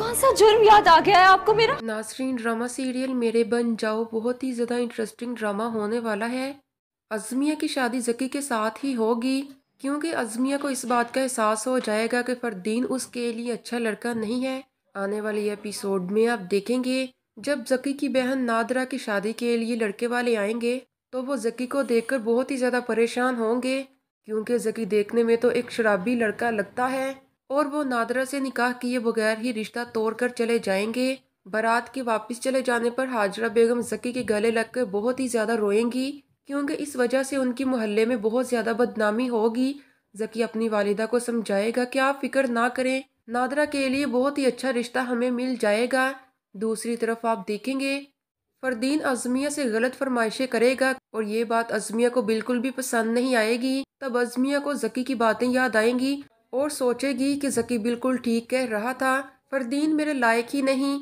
कौन सा जुर्म याद आ गया है आपको मेरा नासरीन ड्रामा सीरियल मेरे बन जाओ बहुत ही ज़्यादा इंटरेस्टिंग ड्रामा होने वाला है अजमिया की शादी जकी के साथ ही होगी क्योंकि अजमिया को इस बात का एहसास हो जाएगा कि फ़रदीन उसके लिए अच्छा लड़का नहीं है आने वाले एपिसोड में आप देखेंगे जब जकी की बहन नादरा की शादी के लिए लड़के वाले आएंगे तो वो जकी को देखकर बहुत ही ज़्यादा परेशान होंगे क्योंकि जकी देखने में तो एक शराबी लड़का लगता है और वो नादरा से निकाह किए बगैर ही रिश्ता तोड़कर चले जाएंगे बारात के वापस चले जाने पर हाजरा बेगम जकी के गले लगकर बहुत ही ज़्यादा रोएंगी क्योंकि इस वजह से उनकी मोहल्ले में बहुत ज़्यादा बदनामी होगी जकी अपनी वालिदा को समझाएगा कि आप फिक्र ना करें नादरा के लिए बहुत ही अच्छा रिश्ता हमें मिल जाएगा दूसरी तरफ आप देखेंगे फरदीन अजमिया से गलत फरमाइशें करेगा और ये बात अजमिया को बिल्कुल भी पसंद नहीं आएगी तब अजमिया को जकी की बातें याद आएंगी और सोचेगी कि जकी बिल्कुल ठीक कह रहा था फरदीन मेरे लायक ही नहीं